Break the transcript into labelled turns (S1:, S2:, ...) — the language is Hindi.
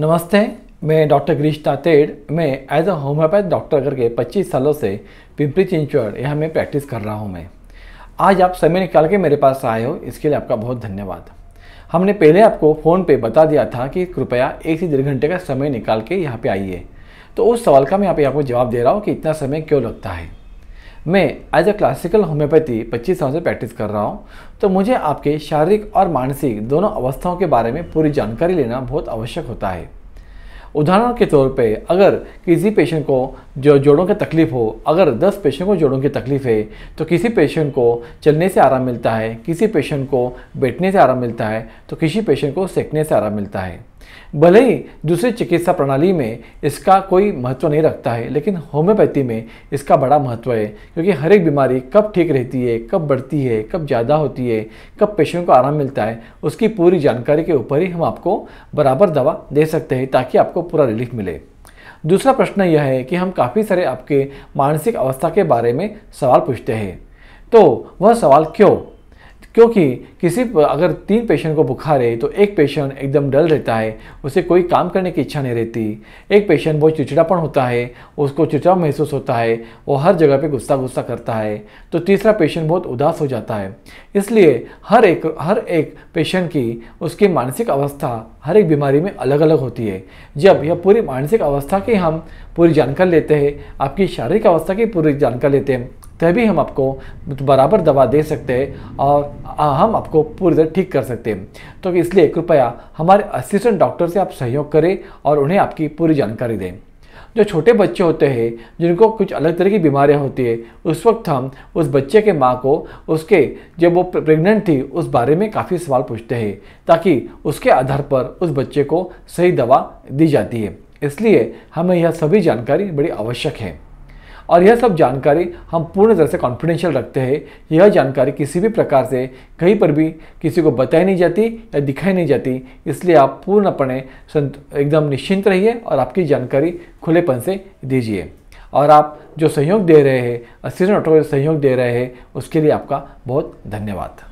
S1: नमस्ते मैं डॉक्टर गिरीश तातेड़ मैं एज अ होम्योपैथ डॉक्टर करके 25 सालों से पिंपरी चिंचवड़ यहाँ में प्रैक्टिस कर रहा हूँ मैं आज आप समय निकाल के मेरे पास आए हो इसके लिए आपका बहुत धन्यवाद हमने पहले आपको फ़ोन पे बता दिया था कि कृपया एक से डेढ़ घंटे का समय निकाल के यहाँ पे आइए तो उस सवाल का मैं यहाँ पे आपको जवाब दे रहा हूँ कि इतना समय क्यों लगता है मैं एज अ क्लासिकल होम्योपैथी पच्चीस साल से प्रैक्टिस कर रहा हूँ तो मुझे आपके शारीरिक और मानसिक दोनों अवस्थाओं के बारे में पूरी जानकारी लेना बहुत आवश्यक होता है उदाहरण के तौर पे अगर किसी पेशेंट को जो जोड़ों की तकलीफ हो अगर 10 पेशेंट को जोड़ों की तकलीफ है तो किसी पेशेंट को चलने से आराम मिलता है किसी पेशेंट को बैठने से आराम मिलता है तो किसी पेशेंट को सेकने से आराम मिलता है भले ही दूसरी चिकित्सा प्रणाली में इसका कोई महत्व नहीं रखता है लेकिन होम्योपैथी में इसका बड़ा महत्व है क्योंकि हर एक बीमारी कब ठीक रहती है कब बढ़ती है कब ज़्यादा होती है कब पेशेंट को आराम मिलता है उसकी पूरी जानकारी के ऊपर ही हम आपको बराबर दवा दे सकते हैं ताकि आपको पूरा रिलीफ मिले दूसरा प्रश्न यह है कि हम काफ़ी सारे आपके मानसिक अवस्था के बारे में सवाल पूछते हैं तो वह सवाल क्यों क्योंकि किसी अगर तीन पेशेंट को बुखार है तो एक पेशेंट एकदम डल रहता है उसे कोई काम करने की इच्छा नहीं रहती एक पेशेंट बहुत चिड़चिड़ापन होता है उसको चिड़चिड़ा महसूस होता है वो हर जगह पे गुस्सा गुस्सा करता है तो तीसरा पेशेंट बहुत उदास हो जाता है इसलिए हर एक हर एक पेशेंट की उसकी मानसिक अवस्था हर एक बीमारी में अलग अलग होती है जब यह पूरी मानसिक अवस्था की हम पूरी जानकारी लेते हैं आपकी शारीरिक अवस्था की पूरी जानकारी लेते हैं तभी हम आपको बराबर दवा दे सकते हैं और हम आपको पूरी तरह ठीक कर सकते हैं तो इसलिए कृपया हमारे असिस्टेंट डॉक्टर से आप सहयोग करें और उन्हें आपकी पूरी जानकारी दें जो छोटे बच्चे होते हैं जिनको कुछ अलग तरह की बीमारियां होती है उस वक्त हम उस बच्चे के माँ को उसके जब वो प्रेग्नेंट थी उस बारे में काफ़ी सवाल पूछते हैं ताकि उसके आधार पर उस बच्चे को सही दवा दी जाती है इसलिए हमें यह सभी जानकारी बड़ी आवश्यक है और यह सब जानकारी हम पूर्ण तरह से कॉन्फिडेंशियल रखते हैं यह जानकारी किसी भी प्रकार से कहीं पर भी किसी को बताई नहीं जाती या दिखाई नहीं जाती इसलिए आप पूर्णपणे एकदम निश्चिंत रहिए और आपकी जानकारी खुलेपन से दीजिए और आप जो सहयोग दे रहे हैं असिस्टेंट ऑटो सहयोग दे रहे हैं उसके लिए आपका बहुत धन्यवाद